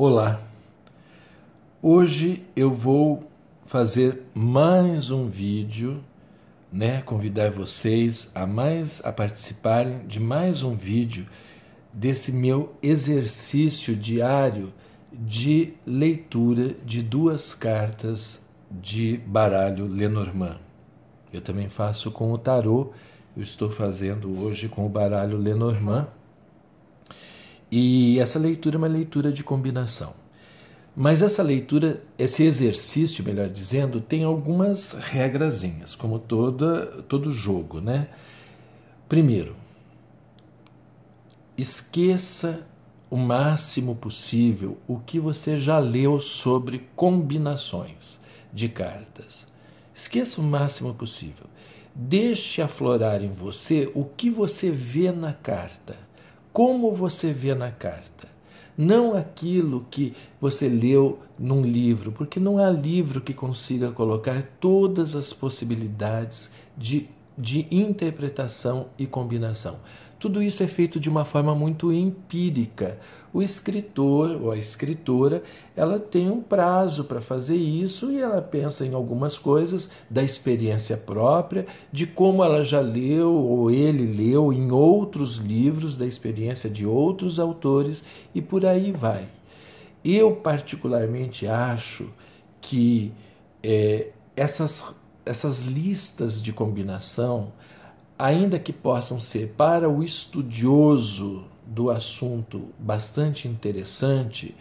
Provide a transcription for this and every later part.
Olá! Hoje eu vou fazer mais um vídeo, né? Convidar vocês a mais a participarem de mais um vídeo desse meu exercício diário de leitura de duas cartas de baralho Lenormand. Eu também faço com o tarô, eu estou fazendo hoje com o baralho Lenormand e essa leitura é uma leitura de combinação. Mas essa leitura, esse exercício, melhor dizendo, tem algumas regrazinhas, como toda, todo jogo, né? Primeiro, esqueça o máximo possível o que você já leu sobre combinações de cartas. Esqueça o máximo possível. Deixe aflorar em você o que você vê na carta como você vê na carta, não aquilo que você leu num livro, porque não há livro que consiga colocar todas as possibilidades de, de interpretação e combinação. Tudo isso é feito de uma forma muito empírica o escritor ou a escritora ela tem um prazo para fazer isso e ela pensa em algumas coisas da experiência própria, de como ela já leu ou ele leu em outros livros, da experiência de outros autores e por aí vai. Eu, particularmente, acho que é, essas, essas listas de combinação ainda que possam ser para o estudioso do assunto bastante interessante,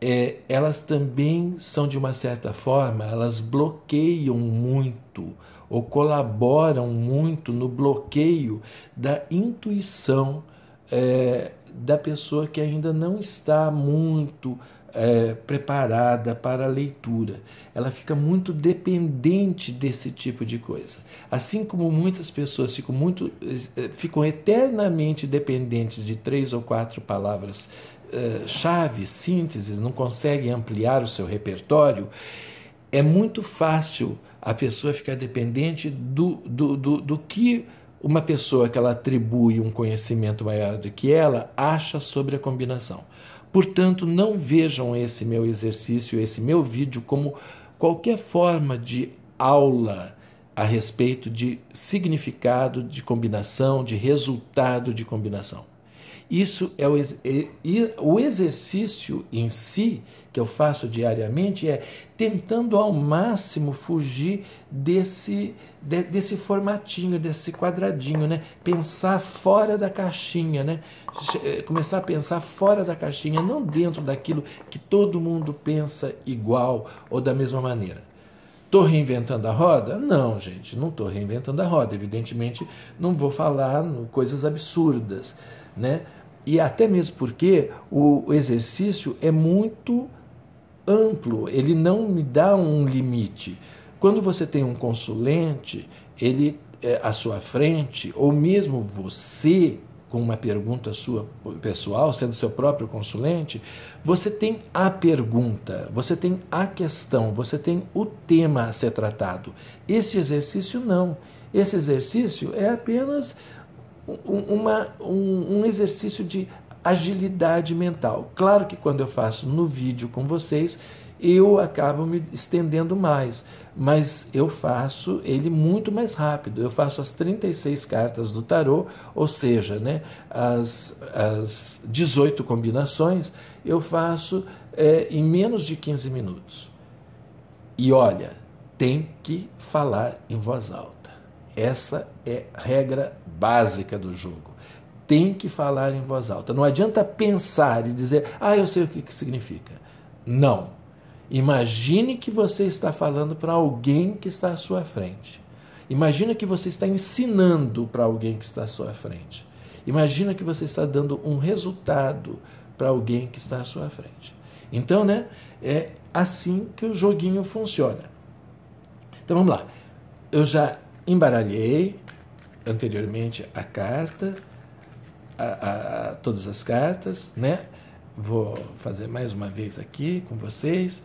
é, elas também são de uma certa forma, elas bloqueiam muito ou colaboram muito no bloqueio da intuição é, da pessoa que ainda não está muito é, preparada para a leitura. Ela fica muito dependente desse tipo de coisa. Assim como muitas pessoas ficam, muito, é, ficam eternamente dependentes de três ou quatro palavras é, chaves, sínteses, não conseguem ampliar o seu repertório, é muito fácil a pessoa ficar dependente do, do, do, do que uma pessoa que ela atribui um conhecimento maior do que ela acha sobre a combinação. Portanto, não vejam esse meu exercício, esse meu vídeo, como qualquer forma de aula a respeito de significado de combinação, de resultado de combinação. Isso é o, é, e, o exercício em si que eu faço diariamente é tentando ao máximo fugir desse de, desse formatinho, desse quadradinho, né? Pensar fora da caixinha, né? Eh, começar a pensar fora da caixinha, não dentro daquilo que todo mundo pensa igual ou da mesma maneira. Estou reinventando a roda? Não, gente, não estou reinventando a roda. Evidentemente, não vou falar coisas absurdas, né? E até mesmo porque o exercício é muito amplo, ele não me dá um limite. Quando você tem um consulente, ele é, à sua frente, ou mesmo você com uma pergunta sua pessoal, sendo seu próprio consulente, você tem a pergunta, você tem a questão, você tem o tema a ser tratado. Esse exercício não. Esse exercício é apenas uma, um, um exercício de agilidade mental. Claro que quando eu faço no vídeo com vocês, eu acabo me estendendo mais, mas eu faço ele muito mais rápido. Eu faço as 36 cartas do tarô, ou seja, né, as, as 18 combinações, eu faço é, em menos de 15 minutos. E olha, tem que falar em voz alta. Essa é regra básica do jogo. Tem que falar em voz alta. Não adianta pensar e dizer, ah, eu sei o que, que significa. Não. Imagine que você está falando para alguém que está à sua frente. Imagina que você está ensinando para alguém que está à sua frente. Imagina que você está dando um resultado para alguém que está à sua frente. Então, né? É assim que o joguinho funciona. Então vamos lá. Eu já embaralhei anteriormente a carta, a, a, a, todas as cartas, né? Vou fazer mais uma vez aqui com vocês.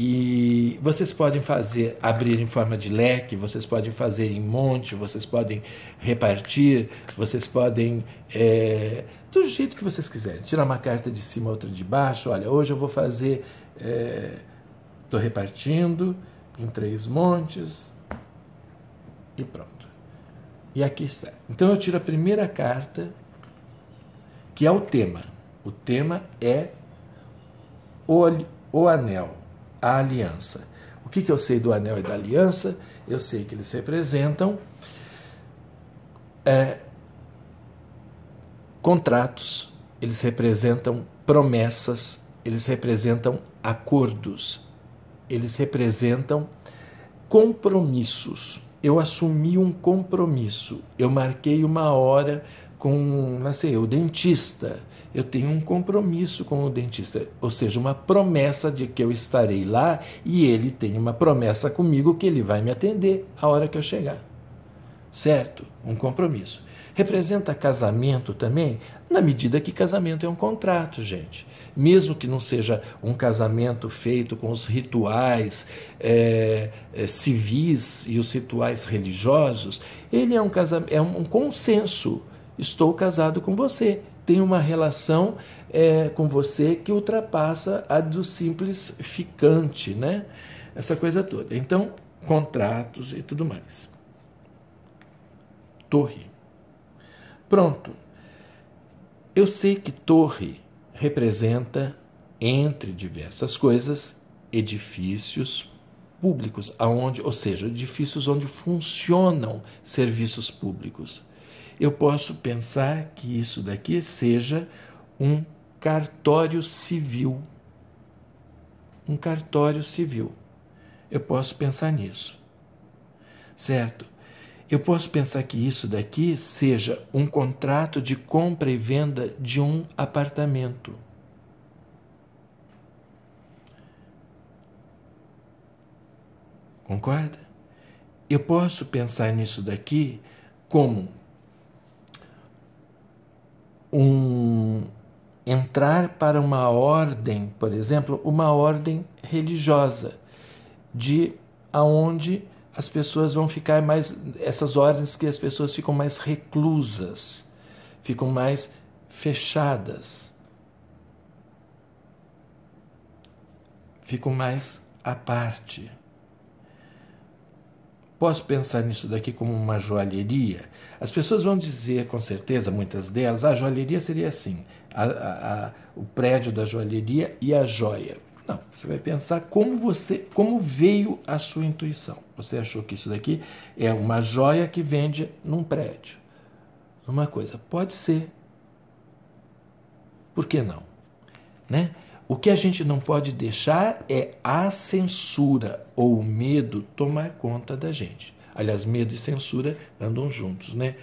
E vocês podem fazer, abrir em forma de leque, vocês podem fazer em monte, vocês podem repartir, vocês podem, é, do jeito que vocês quiserem, tirar uma carta de cima, outra de baixo. Olha, hoje eu vou fazer, estou é, repartindo em três montes, e pronto. E aqui está. Então eu tiro a primeira carta, que é o tema. O tema é o, o anel, a aliança. O que, que eu sei do anel e da aliança? Eu sei que eles representam é, contratos, eles representam promessas, eles representam acordos, eles representam compromissos eu assumi um compromisso. Eu marquei uma hora com, não sei, o dentista. Eu tenho um compromisso com o dentista, ou seja, uma promessa de que eu estarei lá e ele tem uma promessa comigo que ele vai me atender a hora que eu chegar. Certo? Um compromisso. Representa casamento também, na medida que casamento é um contrato, gente mesmo que não seja um casamento feito com os rituais é, é, civis e os rituais religiosos, ele é um, casamento, é um consenso. Estou casado com você, tenho uma relação é, com você que ultrapassa a do simples ficante, né? Essa coisa toda. Então, contratos e tudo mais. Torre. Pronto. Eu sei que torre representa, entre diversas coisas, edifícios públicos, aonde, ou seja, edifícios onde funcionam serviços públicos. Eu posso pensar que isso daqui seja um cartório civil. Um cartório civil. Eu posso pensar nisso. Certo? Eu posso pensar que isso daqui seja um contrato de compra e venda de um apartamento. Concorda? Eu posso pensar nisso daqui como um entrar para uma ordem, por exemplo, uma ordem religiosa, de aonde as pessoas vão ficar mais. essas ordens que as pessoas ficam mais reclusas, ficam mais fechadas, ficam mais à parte. Posso pensar nisso daqui como uma joalheria? As pessoas vão dizer, com certeza, muitas delas, ah, a joalheria seria assim: a, a, a, o prédio da joalheria e a joia. Não, você vai pensar como você, como veio a sua intuição. Você achou que isso daqui é uma joia que vende num prédio. Uma coisa, pode ser. Por que não? Né? O que a gente não pode deixar é a censura ou o medo tomar conta da gente. Aliás, medo e censura andam juntos, né?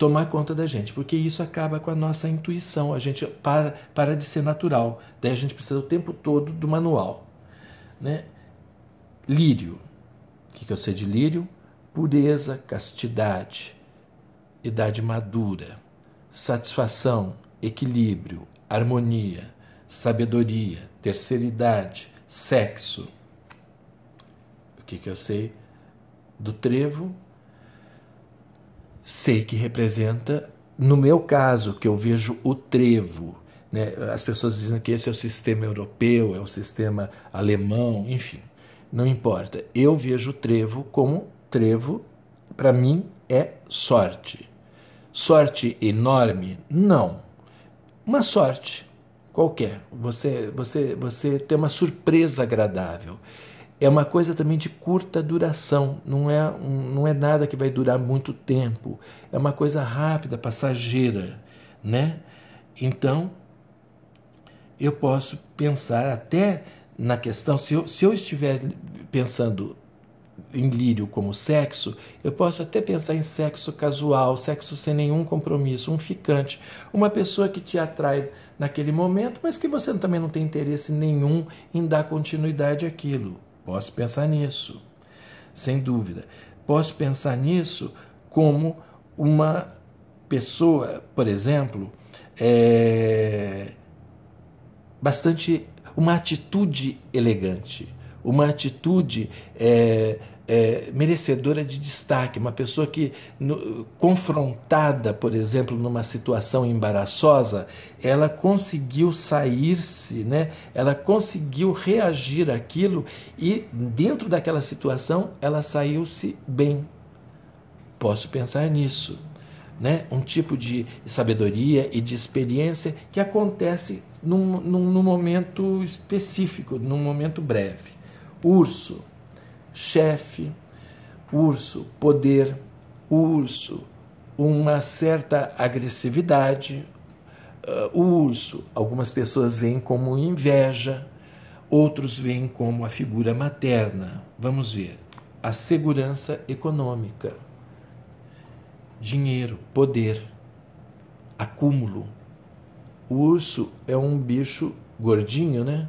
tomar conta da gente, porque isso acaba com a nossa intuição, a gente para, para de ser natural, daí a gente precisa o tempo todo do manual. Né? Lírio, o que, que eu sei de lírio? Pureza, castidade, idade madura, satisfação, equilíbrio, harmonia, sabedoria, terceira idade, sexo. O que, que eu sei do trevo? sei que representa, no meu caso, que eu vejo o trevo. Né? As pessoas dizem que esse é o sistema europeu, é o sistema alemão, enfim, não importa. Eu vejo o trevo como trevo, para mim, é sorte. Sorte enorme? Não. Uma sorte qualquer. Você, você, você tem uma surpresa agradável é uma coisa também de curta duração, não é, um, não é nada que vai durar muito tempo, é uma coisa rápida, passageira, né? Então, eu posso pensar até na questão, se eu, se eu estiver pensando em lírio como sexo, eu posso até pensar em sexo casual, sexo sem nenhum compromisso, um ficante, uma pessoa que te atrai naquele momento, mas que você também não tem interesse nenhum em dar continuidade àquilo. Posso pensar nisso, sem dúvida. Posso pensar nisso como uma pessoa, por exemplo, é bastante uma atitude elegante, uma atitude é, é, merecedora de destaque, uma pessoa que, no, confrontada, por exemplo, numa situação embaraçosa, ela conseguiu sair-se, né? ela conseguiu reagir àquilo e, dentro daquela situação, ela saiu-se bem. Posso pensar nisso. Né? um tipo de sabedoria e de experiência que acontece num, num, num momento específico, num momento breve. Urso, chefe, urso, poder, urso, uma certa agressividade, uh, urso, algumas pessoas veem como inveja, outros veem como a figura materna. Vamos ver. A segurança econômica, dinheiro, poder, acúmulo. O urso é um bicho gordinho, né?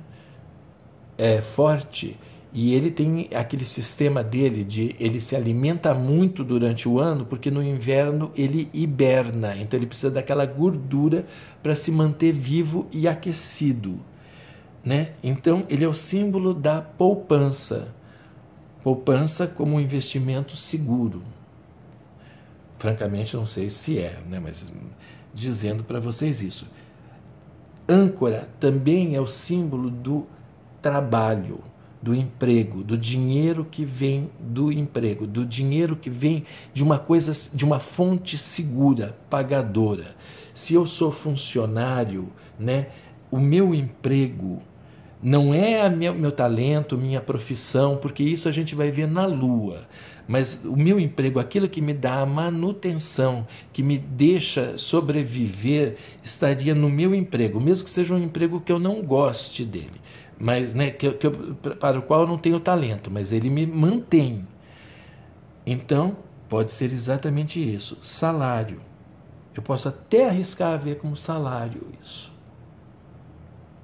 É forte e ele tem aquele sistema dele de ele se alimenta muito durante o ano, porque no inverno ele hiberna, então ele precisa daquela gordura para se manter vivo e aquecido, né? Então ele é o símbolo da poupança. Poupança como um investimento seguro. Francamente não sei se é, né, mas dizendo para vocês isso. Âncora também é o símbolo do trabalho do emprego, do dinheiro que vem do emprego, do dinheiro que vem de uma coisa, de uma fonte segura, pagadora. Se eu sou funcionário, né, o meu emprego não é minha, meu talento, minha profissão, porque isso a gente vai ver na lua. Mas o meu emprego, aquilo que me dá a manutenção, que me deixa sobreviver, estaria no meu emprego, mesmo que seja um emprego que eu não goste dele mas né, que, que eu, para o qual eu não tenho talento, mas ele me mantém. Então, pode ser exatamente isso. Salário. Eu posso até arriscar a ver como salário isso.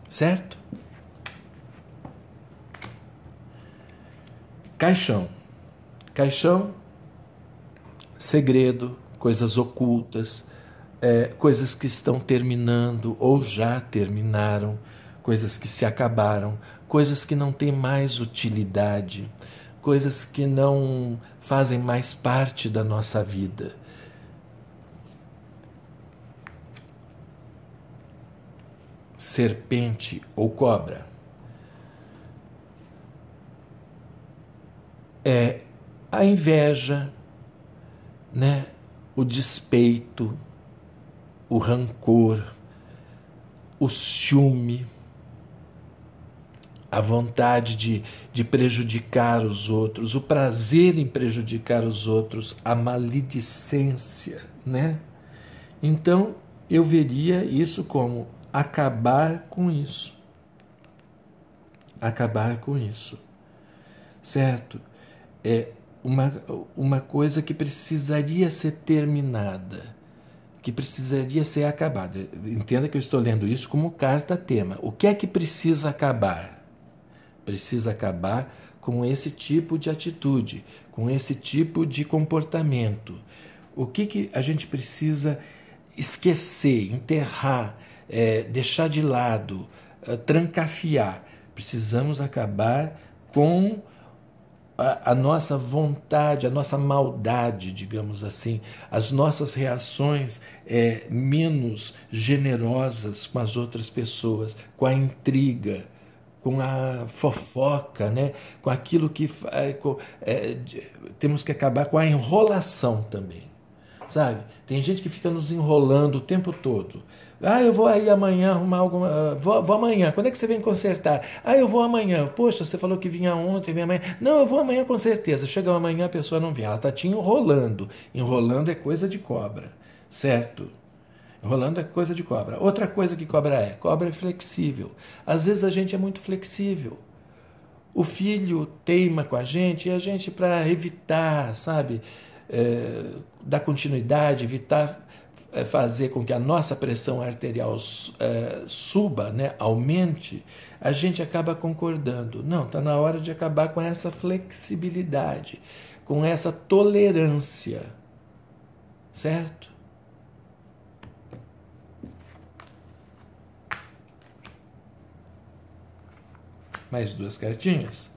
Certo? Caixão. Caixão, segredo, coisas ocultas, é, coisas que estão terminando ou já terminaram coisas que se acabaram, coisas que não têm mais utilidade, coisas que não fazem mais parte da nossa vida. Serpente ou cobra é a inveja, né? O despeito, o rancor, o ciúme a vontade de, de prejudicar os outros, o prazer em prejudicar os outros, a maledicência, né? Então eu veria isso como acabar com isso. Acabar com isso. Certo? É uma, uma coisa que precisaria ser terminada, que precisaria ser acabada. Entenda que eu estou lendo isso como carta-tema. O que é que precisa acabar? Precisa acabar com esse tipo de atitude, com esse tipo de comportamento. O que, que a gente precisa esquecer, enterrar, é, deixar de lado, é, trancafiar? Precisamos acabar com a, a, nossa vontade, a nossa maldade, digamos assim, as nossas reações é, menos generosas com as outras pessoas, com a intriga com a fofoca, né? com aquilo que. Com, é, é temos que acabar com a enrolação também. Sabe? Tem gente que fica nos enrolando o tempo todo. Ah, eu vou aí amanhã arrumar alguma. Ah, vou, vou, amanhã. Quando é que você vem consertar? Ah, eu vou amanhã. Poxa, você falou que vinha ontem, vem amanhã. Não, eu vou amanhã com certeza. Chega amanhã, a pessoa não vem. Ela está te enrolando. Enrolando é coisa de cobra, certo? Rolando é coisa de cobra. Outra coisa que cobra é: cobra é flexível. Às vezes a gente é muito flexível. O filho teima com a gente e a gente, para evitar, sabe, é, dar continuidade, evitar é, fazer com que a nossa pressão arterial é, suba, né, aumente, a gente acaba concordando. Não, está na hora de acabar com essa flexibilidade, com essa tolerância, certo? Mais duas cartinhas.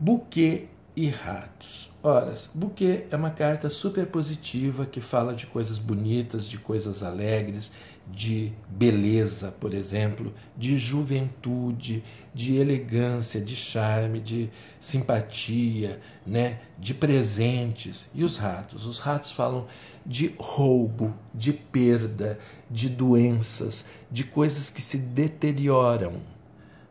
Buquê e ratos. Ora, Buquê é uma carta super positiva que fala de coisas bonitas, de coisas alegres, de beleza, por exemplo, de juventude, de elegância, de charme, de simpatia, né, de presentes. E os ratos? Os ratos falam de roubo, de perda, de doenças, de coisas que se deterioram,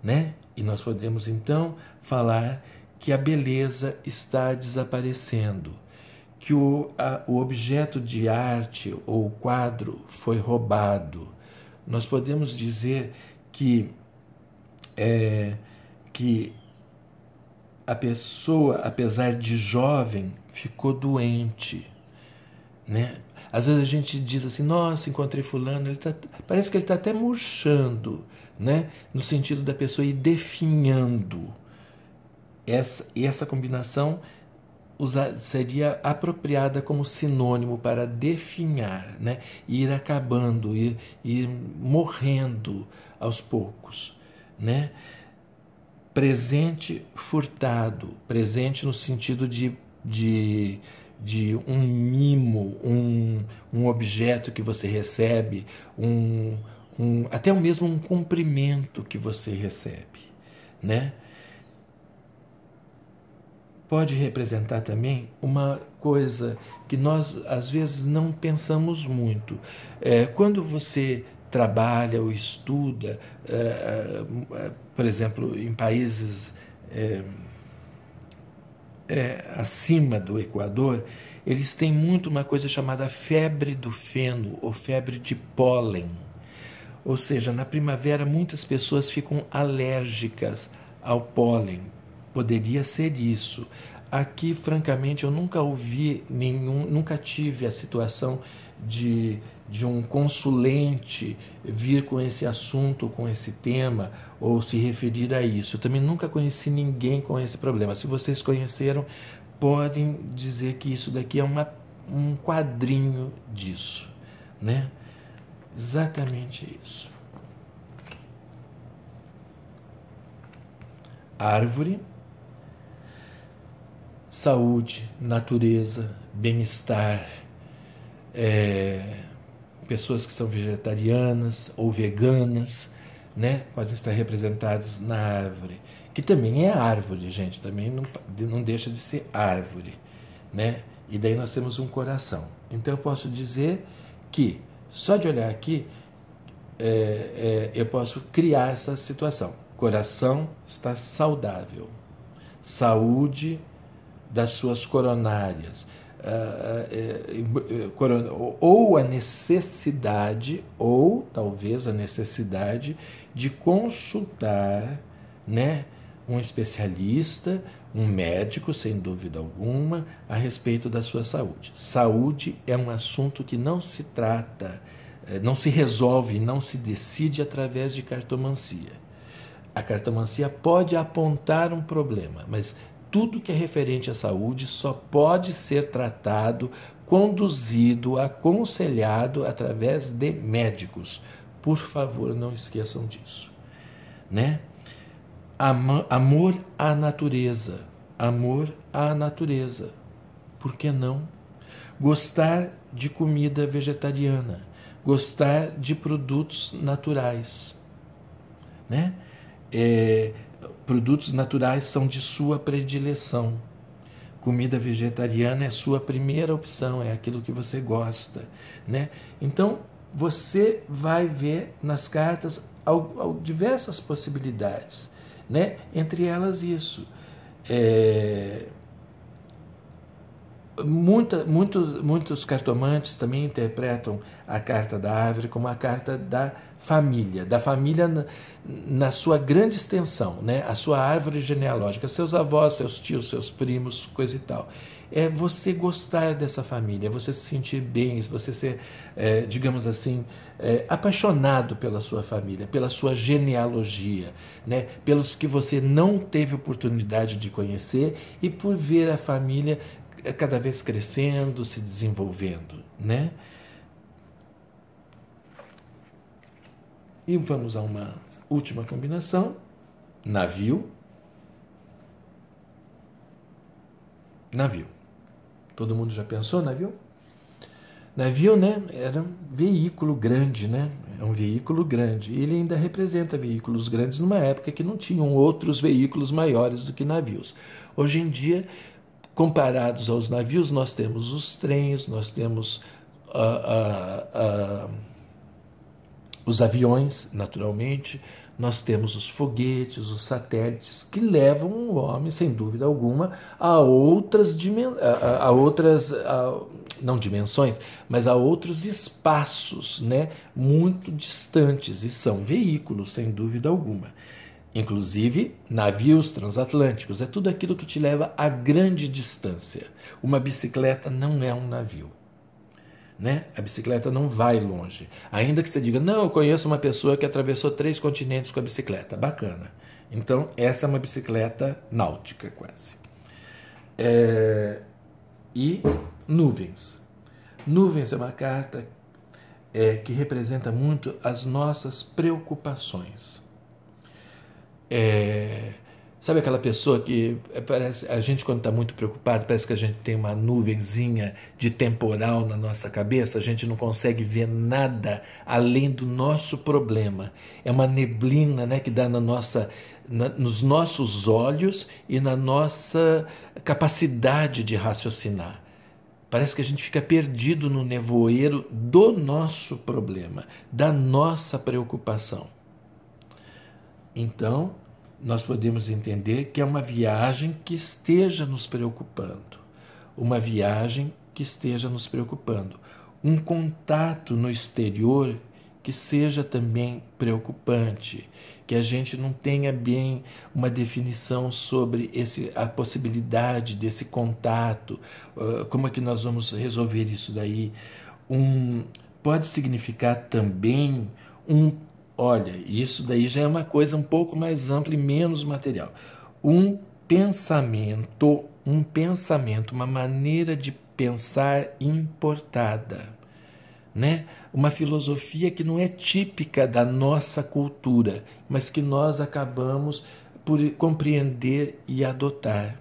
né? E nós podemos então falar que a beleza está desaparecendo, que o, a, o objeto de arte ou o quadro foi roubado. Nós podemos dizer que, é, que a pessoa, apesar de jovem, ficou doente. Né? Às vezes a gente diz assim: nossa, encontrei Fulano, ele tá, parece que ele está até murchando né? no sentido da pessoa ir definhando. Essa, essa combinação seria apropriada como sinônimo para definhar, né? ir acabando, ir, ir morrendo aos poucos. Né? Presente furtado, presente no sentido de, de de um mimo, um, um objeto que você recebe, um, um, até mesmo um cumprimento que você recebe, né? Pode representar também uma coisa que nós às vezes não pensamos muito. É, quando você trabalha ou estuda, é, é, é por exemplo, em países é, é, acima do Equador, eles têm muito uma coisa chamada febre do feno ou febre de pólen ou seja, na primavera muitas pessoas ficam alérgicas ao pólen. Poderia ser isso. Aqui, francamente, eu nunca ouvi nenhum, nunca tive a situação de, de um consulente vir com esse assunto, com esse tema, ou se referir a isso. Eu também nunca conheci ninguém com esse problema. Se vocês conheceram, podem dizer que isso daqui é uma, um quadrinho disso, né? Exatamente isso. Árvore, saúde, natureza, bem-estar, é, pessoas que são vegetarianas ou veganas, né? Podem estar representadas na árvore, que também é árvore, gente, também não, não deixa de ser árvore, né? E daí nós temos um coração. Então eu posso dizer que só de olhar aqui, é, é, eu posso criar essa situação. Coração está saudável, saúde das suas coronárias, ah, ah, é, é, ou a necessidade, ou talvez a necessidade de consultar, né? um especialista, um médico, sem dúvida alguma, a respeito da sua saúde. Saúde é um assunto que não se trata, eh, não se resolve, não se decide através de cartomancia. A cartomancia pode apontar um problema, mas tudo que é referente à saúde só pode ser tratado, conduzido, aconselhado através de médicos. Por favor, não esqueçam disso, né? Am amor à natureza. Amor à natureza. Por que não? Gostar de comida vegetariana. Gostar de produtos naturais. Né? É, produtos naturais são de sua predileção. Comida vegetariana é sua primeira opção, é aquilo que você gosta, né? Então, você vai ver nas cartas diversas possibilidades né? Entre elas isso. É, Muita, muitos, muitos cartomantes também interpretam a carta da árvore como a carta da família, da família na, na, sua grande extensão, né? a sua árvore genealógica, seus avós, seus tios, seus primos, coisa e tal. É você gostar dessa família, é você se sentir bem, é você ser, é, digamos assim, é, apaixonado pela sua família, pela sua genealogia, né? pelos que você não teve oportunidade de conhecer e por ver a família é cada vez crescendo, se desenvolvendo, né? E vamos a uma última combinação: navio, navio. Todo mundo já pensou navio? Navio, né? Era um veículo grande, né? É um veículo grande. E ele ainda representa veículos grandes numa época que não tinham outros veículos maiores do que navios. Hoje em dia comparados aos navios, nós temos os trens, nós temos uh, uh, uh, os aviões, naturalmente, nós temos os foguetes, os satélites, que levam o homem, sem dúvida alguma, a outras, dimen a, a outras a, não dimensões, mas a outros espaços né, muito distantes, e são veículos, sem dúvida alguma inclusive navios transatlânticos, é tudo aquilo que te leva a grande distância. Uma bicicleta não é um navio. Né? A bicicleta não vai longe. Ainda que você diga, não, eu conheço uma pessoa que atravessou três continentes com a bicicleta. Bacana. Então, essa é uma bicicleta náutica, quase. É... E nuvens. Nuvens é uma carta é, que representa muito as nossas preocupações. É, sabe aquela pessoa que parece a gente quando está muito preocupado parece que a gente tem uma nuvenzinha de temporal na nossa cabeça, a gente não consegue ver nada além do nosso problema. É uma neblina, né, que dá na nossa na, nos nossos olhos e na nossa capacidade de raciocinar. Parece que a gente fica perdido no nevoeiro do nosso problema, da nossa preocupação. Então, nós podemos entender que é uma viagem que esteja nos preocupando, uma viagem que esteja nos preocupando, um contato no exterior que seja também preocupante, que a gente não tenha bem uma definição sobre esse, a possibilidade desse contato, ah, como é que nós vamos resolver isso daí. Um, pode significar também um Olha, isso daí já é uma coisa um pouco mais ampla e menos material. Um pensamento, um pensamento, uma maneira de pensar importada, né? Uma filosofia que não é típica da nossa cultura, mas que nós acabamos por compreender e adotar.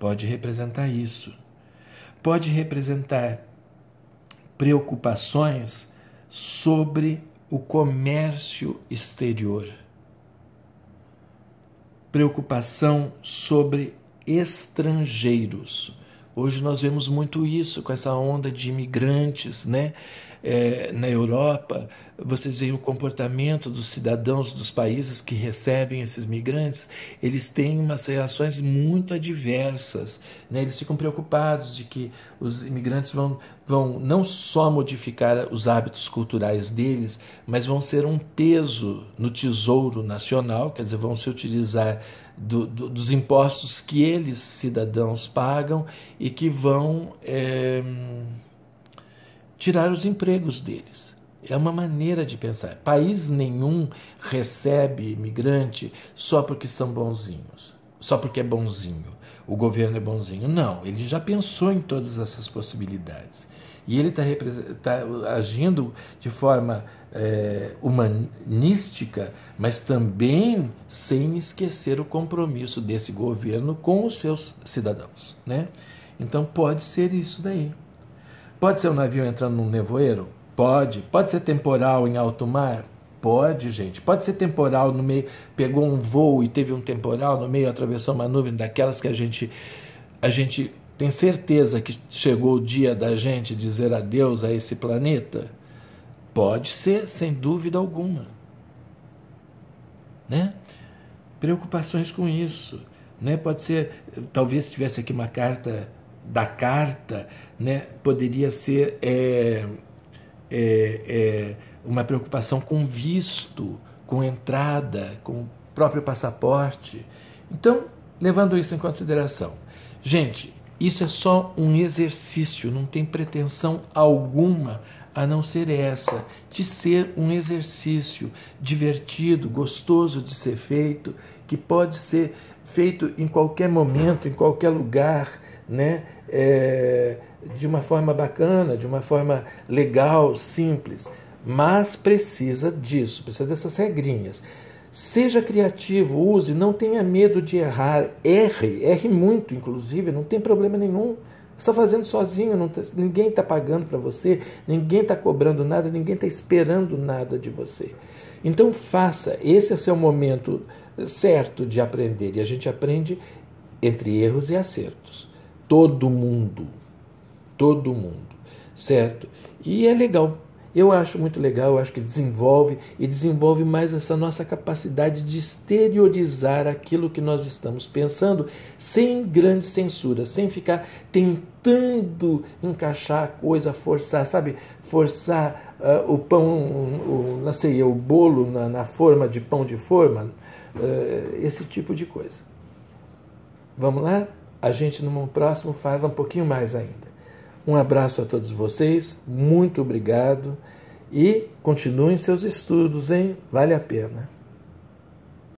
Pode representar isso. Pode representar preocupações sobre o comércio exterior, preocupação sobre estrangeiros. Hoje nós vemos muito isso com essa onda de imigrantes né? É, na Europa, vocês veem o comportamento dos cidadãos dos países que recebem esses migrantes, eles têm umas reações muito adversas. Né? Eles ficam preocupados de que os imigrantes vão, vão não só modificar os hábitos culturais deles, mas vão ser um peso no tesouro nacional, quer dizer, vão se utilizar do, do, dos impostos que eles, cidadãos, pagam e que vão é, tirar os empregos deles. É uma maneira de pensar. País nenhum recebe imigrante só porque são bonzinhos, só porque é bonzinho. O governo é bonzinho. Não, ele já pensou em todas essas possibilidades. E ele está tá agindo de forma é, humanística, mas também sem esquecer o compromisso desse governo com os seus cidadãos. Né? Então pode ser isso daí. Pode ser um navio entrando num nevoeiro? Pode. Pode ser temporal em alto mar? Pode, gente. Pode ser temporal no meio. Pegou um voo e teve um temporal no meio, atravessou uma nuvem daquelas que a gente. A gente tem certeza que chegou o dia da gente dizer adeus a esse planeta? Pode ser, sem dúvida alguma. Né? Preocupações com isso. Né? Pode ser, talvez se tivesse aqui uma carta da carta, né? poderia ser. É é, é uma preocupação com visto, com entrada, com o próprio passaporte. Então, levando isso em consideração, gente, isso é só um exercício, não tem pretensão alguma a não ser essa, de ser um exercício divertido, gostoso de ser feito, que pode ser feito em qualquer momento, em qualquer lugar, né? É, de uma forma bacana, de uma forma legal, simples, mas precisa disso, precisa dessas regrinhas. Seja criativo, use, não tenha medo de errar, erre, erre muito, inclusive, não tem problema nenhum. Está fazendo sozinho, não tá, ninguém está pagando para você, ninguém está cobrando nada, ninguém está esperando nada de você. Então faça, esse é o seu momento certo de aprender e a gente aprende entre erros e acertos. Todo mundo todo mundo, certo? E é legal. Eu acho muito legal, eu acho que desenvolve e desenvolve mais essa nossa capacidade de exteriorizar aquilo que nós estamos pensando sem grande censura, sem ficar tentando encaixar a coisa, forçar, sabe? Forçar uh, o pão, o, não sei, o bolo na, na forma de pão de forma, uh, esse tipo de coisa. Vamos lá? A gente, no próximo, faz um pouquinho mais ainda. Um abraço a todos vocês, muito obrigado e continuem seus estudos, hein? Vale a pena.